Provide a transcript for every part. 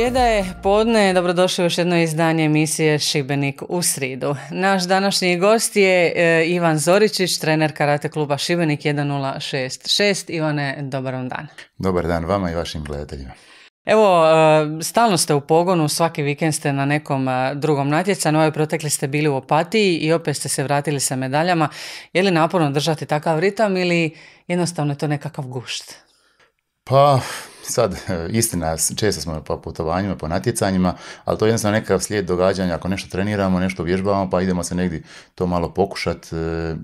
Srijeda je podne, dobrodošli u još jedno izdanje emisije Šibenik u sridu. Naš današnji gost je e, Ivan Zoričić, trener karate kluba Šibenik 1066. Ivane, dobar vam dan. Dobar dan vama i vašim gledateljima. Evo, e, stalno ste u pogonu, svaki vikend ste na nekom e, drugom natjecanju, ovaj protekli ste bili u Opatiji i opet ste se vratili sa medaljama. Je li naporno držati takav ritam ili jednostavno je to nekakav gušt? Pa, sad, istina, često smo po putovanjima, po natjecanjima, ali to je jednostavno nekakav slijed događanja, ako nešto treniramo, nešto vježbamo, pa idemo se negdje to malo pokušati, e,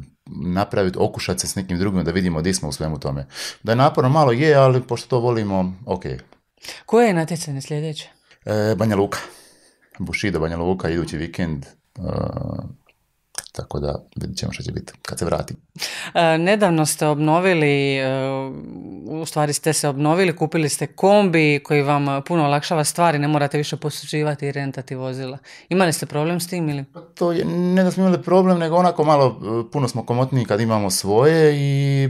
napraviti, okušati se s nekim drugim da vidimo gdje smo u svemu tome. Da je naporno malo je, ali pošto to volimo, ok. Koje je natjecanje sljedeće? E, Banja Luka. Bušido Banja Luka, idući vikend. E, tako da vidit ćemo što će biti kad se vratim. Nedavno ste obnovili u stvari ste se obnovili, kupili ste kombi koji vam puno olakšava stvari, ne morate više posuđivati i rentati vozila. Imali ste problem s tim ili? Pa to je, ne da smo imali problem, nego onako malo, e, puno smo komotniji kad imamo svoje i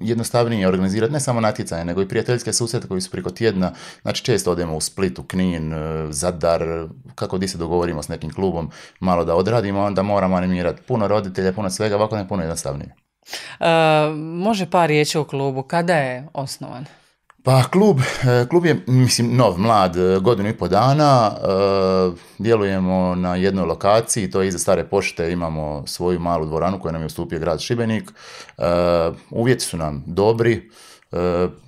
jednostavnije je organizirati ne samo natjecanje, nego i prijateljske susrete koji su preko tjedna. Znači često odemo u Split, u Knin, e, Zadar, kako di se dogovorimo s nekim klubom, malo da odradimo, onda moramo animirati puno roditelja, puno svega, ovako ne puno jednostavnije. E, može par riječi o klubu. Kada je osnovan? Pa klub, e, klub je, mislim, nov, mlad, e, godinu i po dana, djelujemo na jednoj lokaciji, to je iza stare pošte, imamo svoju malu dvoranu koju nam je ustupio grad Šibenik, uvjeti su nam dobri,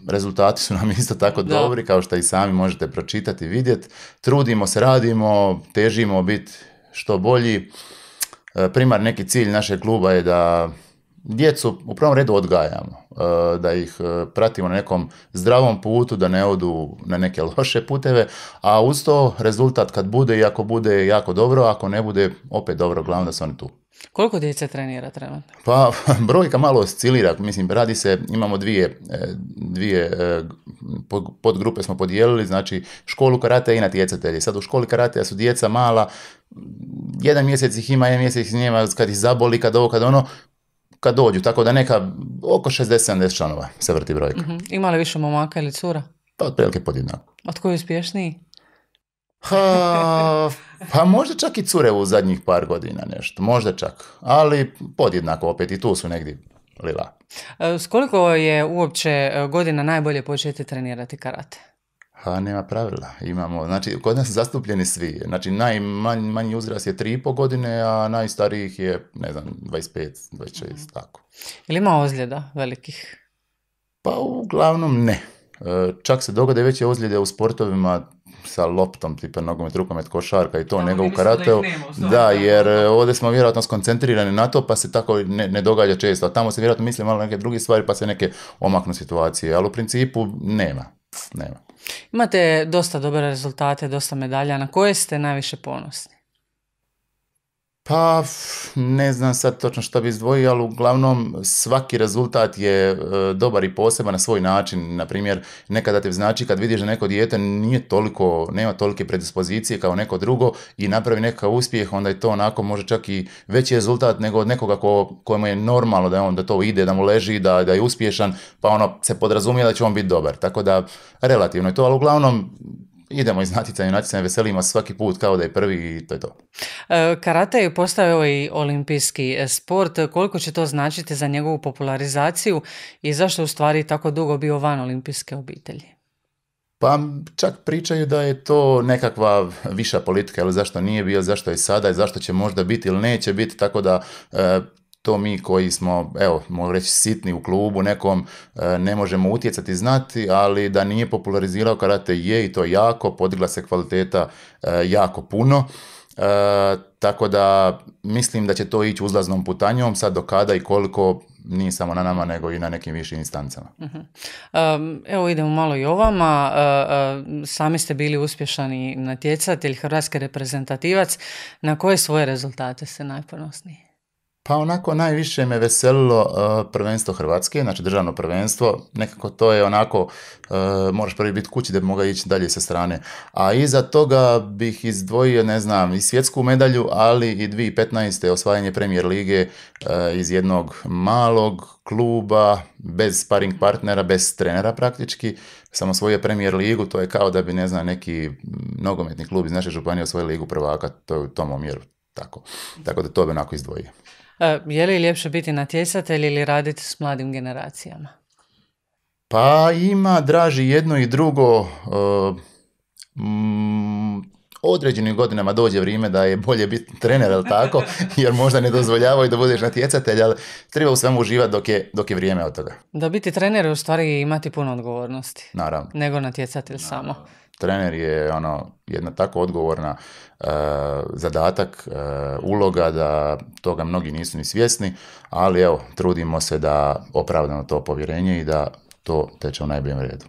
rezultati su nam isto tako dobri, kao što i sami možete pročitati i vidjeti, trudimo se, radimo, težimo biti što bolji, primar neki cilj našeg kluba je da djecu u prvom redu odgajamo, e, da ih e, pratimo na nekom zdravom putu, da ne odu na neke loše puteve, a uz to rezultat kad bude i ako bude jako dobro, ako ne bude opet dobro, glavno da su oni tu. Koliko djece trenira trenutno? Pa brojka malo oscilira, mislim radi se, imamo dvije, e, dvije podgrupe smo podijelili, znači školu karate i natjecatelji. Sad u školi karate su djeca mala, jedan mjesec ih ima, jedan mjesec ih nema, kad ih zaboli, kad ovo, kad ono, kad dođu, tako da neka oko 60-70 članova se vrti brojka. uh Ima li više momaka ili cura? Pa otprilike podjednako. Od tko je uspješniji? Ha, pa možda čak i cure u zadnjih par godina nešto, možda čak, ali podjednako opet i tu su negdje lila. E, s koliko je uopće e, godina najbolje početi trenirati karate? Ha, nema pravila. Imamo, znači, kod nas zastupljeni svi. Znači, najmanji manji uzrast je 3,5 godine, a najstarijih je, ne znam, 25, 26, mhm. tako. Ili ima ozljeda velikih? Pa, uglavnom ne. E, čak se dogode veće ozljede u sportovima sa loptom, tipa nogomet, rukomet, košarka i to, nego u karateu. Da, jer e, ovdje smo vjerojatno skoncentrirani na to, pa se tako ne, događa često. A tamo se vjerojatno misli malo neke druge stvari, pa se neke omaknu situacije, ali u principu nema. Nema. Imate dosta dobre rezultate, dosta medalja. Na koje ste najviše ponosni? Pa, ne znam sad točno što bi izdvojio, ali uglavnom svaki rezultat je e, dobar i poseban na svoj način. Na primjer, nekada te znači kad vidiš da neko dijete nije toliko, nema tolike predispozicije kao neko drugo i napravi nekakav uspjeh, onda je to onako može čak i veći rezultat nego od nekoga ko, kojemu je normalno da, on, da to ide, da mu leži, da, da je uspješan, pa ono se podrazumije da će on biti dobar. Tako da, relativno je to, ali uglavnom idemo iz natjecanja natjecanja, veselimo svaki put kao da je prvi i to je to. E, karate je postao i olimpijski sport. Koliko će to značiti za njegovu popularizaciju i zašto u stvari tako dugo bio van olimpijske obitelji? Pa čak pričaju da je to nekakva viša politika, ali zašto nije bio, zašto je sada i zašto će možda biti ili neće biti, tako da e, to mi koji smo, evo, mogu reći sitni u klubu nekom, e, ne možemo utjecati, znati, ali da nije popularizirao karate je i to jako, podigla se kvaliteta e, jako puno. E, tako da mislim da će to ići uzlaznom putanjom, sad do kada i koliko nije samo na nama nego i na nekim višim instancama. uh evo idemo malo i ovama. sami ste bili uspješani natjecatelj, hrvatski reprezentativac. Na koje svoje rezultate ste najponosniji? Pa onako najviše me veselilo e, prvenstvo Hrvatske, znači državno prvenstvo. Nekako to je onako, e, moraš prvi biti kući da bi mogao ići dalje sa strane. A iza toga bih izdvojio, ne znam, i svjetsku medalju, ali i 2015. osvajanje premijer lige e, iz jednog malog kluba, bez sparing partnera, bez trenera praktički. Samo svoje premijer ligu, to je kao da bi, ne znam, neki nogometni klub iz naše županije osvojio ligu prvaka, to je u tom omjeru. Tako. Tako da to bi onako izdvojio. E, je li ljepše biti natjecatelj ili raditi s mladim generacijama? Pa ima draži jedno i drugo. E, određenim godinama dođe vrijeme da je bolje biti trener, ali tako, jer možda ne dozvoljavaju da budeš natjecatelj, ali treba u svemu uživati dok je, dok je vrijeme od toga. Da biti trener je u stvari imati puno odgovornosti. Naravno. Nego natjecatelj samo. Trener je ono jedna tako odgovorna e, zadatak, e, uloga da toga mnogi nisu ni svjesni, ali evo, trudimo se da opravdamo to povjerenje i da to teče u najboljem redu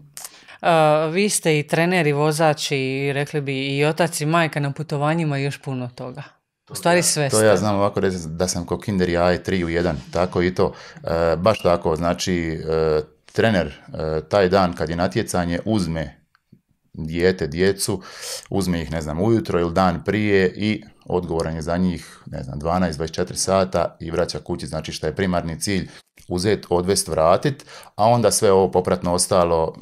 vi ste i treneri, vozači i rekli bi i otac i majka na putovanjima i još puno toga. U stvari sve To ja znam ovako reći da sam ko kinder i 3 u jedan tako i to. E, baš tako, znači e, trener e, taj dan kad je natjecanje uzme dijete, djecu, uzme ih ne znam ujutro ili dan prije i odgovoran je za njih ne znam 12-24 sata i vraća kući, znači što je primarni cilj uzet, odvest, vratit, a onda sve ovo popratno ostalo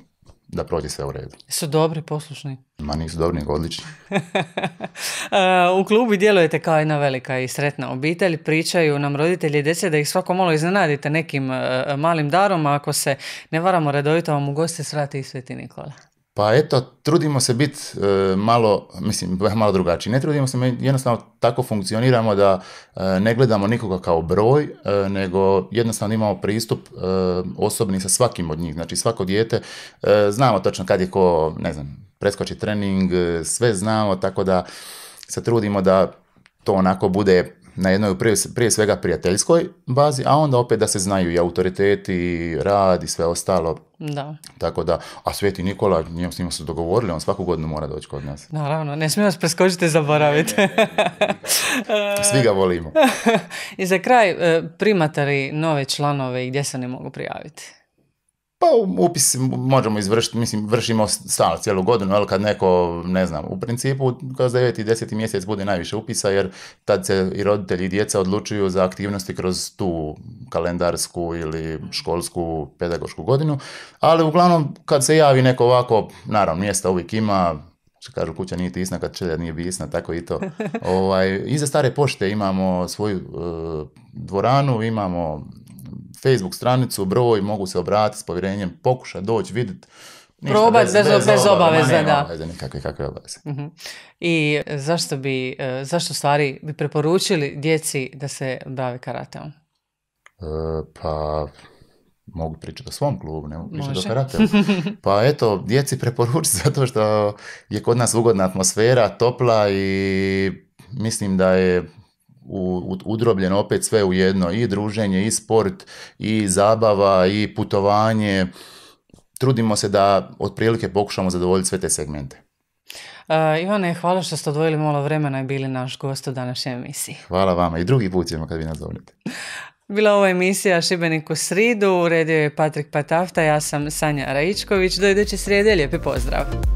da prođe sve u redu. Su dobri, poslušni? Ma nisu dobri, nego odlični. Uh, u klubu djelujete kao jedna velika i sretna obitelj. Pričaju nam roditelji djece da ih svako malo iznenadite nekim uh, malim darom, a ako se ne varamo redovito vam u goste i Sveti Nikola. Pa eto, trudimo se biti e, malo, mislim, malo drugačiji. Ne trudimo se, jednostavno tako funkcioniramo da e, ne gledamo nikoga kao broj, e, nego jednostavno imamo pristup osobni sa svakim od njih. Znači svako dijete, znamo točno kad je ko, ne znam, preskoči trening, sve znamo, tako da se trudimo da to onako bude na jednoj prije, prije svega prijateljskoj bazi, a onda opet da se znaju i autoriteti, rad i sve ostalo. Da. Tako da, a Sveti Nikola, njemu s njima su dogovorili, on svaku godinu mora doći kod nas. Naravno, ne smije vas preskočiti i zaboraviti. Svi ga volimo. I za kraj, e, primate nove članove i gdje se ne mogu prijaviti? pa upis možemo izvršiti, mislim, vršimo stalno cijelu godinu, ali kad neko, ne znam, u principu kroz 9. i 10. mjesec bude najviše upisa, jer tad se i roditelji i djeca odlučuju za aktivnosti kroz tu kalendarsku ili školsku pedagošku godinu, ali uglavnom kad se javi neko ovako, naravno, mjesta uvijek ima, što kažu kuća nije tisna kad čelja nije bisna, tako i to. Ovaj, iza stare pošte imamo svoju e, dvoranu, imamo Facebook stranicu, broj, mogu se obratiti s povjerenjem, pokušat doći, vidjeti Probati bez, bez, obaveze, da. Obaveze, nikakve, kakve obaveze. Mhm. I e, zašto bi, e, zašto stvari bi preporučili djeci da se bave karateom? E, pa, mogu pričati o svom klubu, ne mogu pričati o Pa eto, djeci preporučuju zato što je kod nas ugodna atmosfera, topla i mislim da je u, udrobljeno opet sve u jedno i druženje i sport i zabava i putovanje trudimo se da otprilike pokušamo zadovoljiti sve te segmente Uh, Ivane, hvala što ste odvojili malo vremena i bili naš gost u današnjoj emisiji. Hvala vama i drugi put ćemo kad vi nas Bila ova emisija Šibenik u sridu, uredio je Patrik Patafta, ja sam Sanja Rajičković, do iduće srijede, lijepi pozdrav!